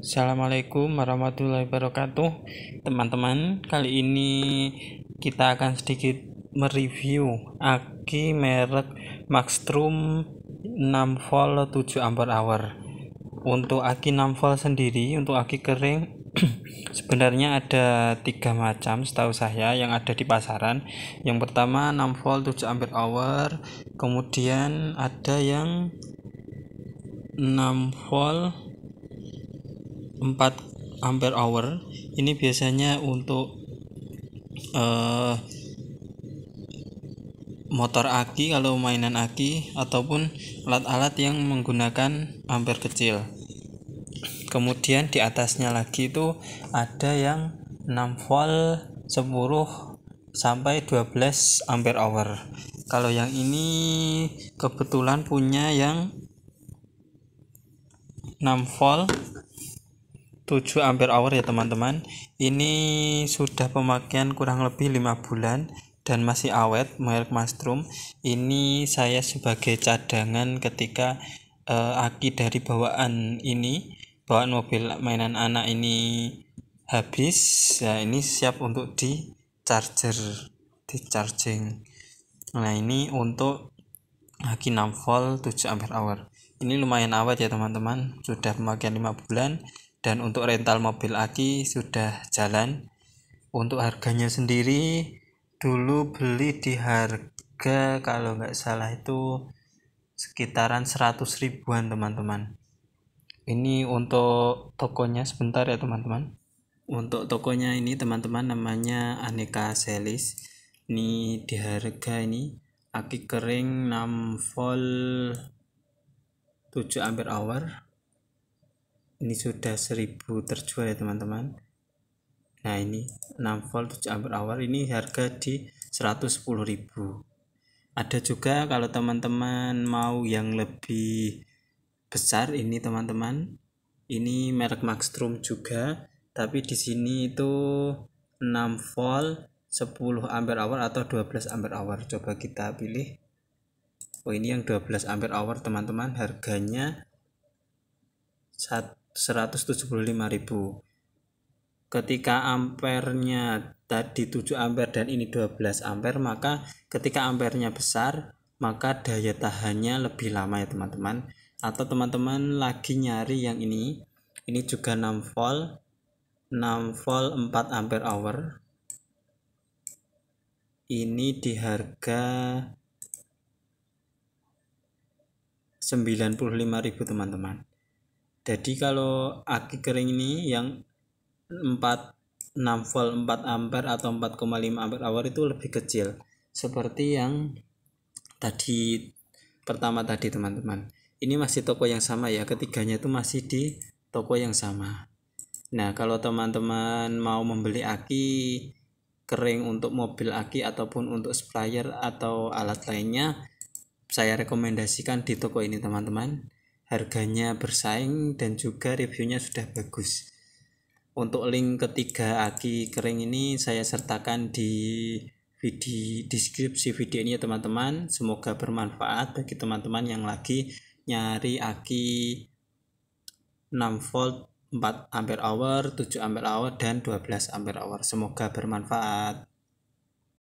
Assalamualaikum warahmatullahi wabarakatuh Teman-teman, kali ini kita akan sedikit mereview aki merek Maxtrum 6 volt 7 ampere hour Untuk aki 6 volt sendiri, untuk aki kering sebenarnya ada tiga macam setahu saya yang ada di pasaran yang pertama 6 volt 7 ampere hour kemudian ada yang 6 volt 4 ampere hour ini biasanya untuk uh, motor aki kalau mainan aki ataupun alat-alat yang menggunakan ampere kecil kemudian di atasnya lagi itu ada yang 6 volt 10 sampai 12 ampere hour kalau yang ini kebetulan punya yang 6 volt 7 ampere hour ya teman-teman ini sudah pemakaian kurang lebih 5 bulan dan masih awet merek Mastrum ini saya sebagai cadangan ketika uh, aki dari bawaan ini bawaan mobil mainan anak ini habis ya ini siap untuk di charger di charging nah ini untuk aki 6 volt 7 ampere hour ini lumayan awet ya teman-teman sudah pemakaian 5 bulan dan untuk rental mobil aki sudah jalan untuk harganya sendiri dulu beli di harga kalau nggak salah itu sekitaran 100 ribuan teman-teman ini untuk tokonya sebentar ya teman-teman untuk tokonya ini teman-teman namanya aneka selis ini di harga ini aki kering 6 volt 7 ampere hour ini sudah 1000 terjual ya teman-teman nah ini 6 volt 7 ampere hour ini harga di 110.000 ada juga kalau teman-teman mau yang lebih besar ini teman-teman ini merek Maxstrom juga tapi di sini itu 6 volt 10 ampere hour atau 12 ampere hour coba kita pilih oh ini yang 12 ampere hour teman-teman harganya 1 175.000 ketika ampernya tadi 7 ampere dan ini 12 ampere maka ketika ampernya besar maka daya tahannya lebih lama ya teman-teman atau teman-teman lagi nyari yang ini ini juga 6 volt 6 volt 4 ampere hour ini di harga 95.000 teman-teman jadi kalau aki kering ini yang 4 6 volt 4 ampere atau 4,5 ampere hour itu lebih kecil seperti yang tadi pertama tadi teman-teman ini masih toko yang sama ya ketiganya itu masih di toko yang sama nah kalau teman-teman mau membeli aki kering untuk mobil aki ataupun untuk sprayer atau alat lainnya saya rekomendasikan di toko ini teman-teman harganya bersaing dan juga reviewnya sudah bagus untuk link ketiga aki kering ini saya sertakan di video deskripsi video ini ya teman-teman semoga bermanfaat bagi teman-teman yang lagi nyari aki 6 volt 4 ampere hour 7 ampere hour dan 12 ampere hour semoga bermanfaat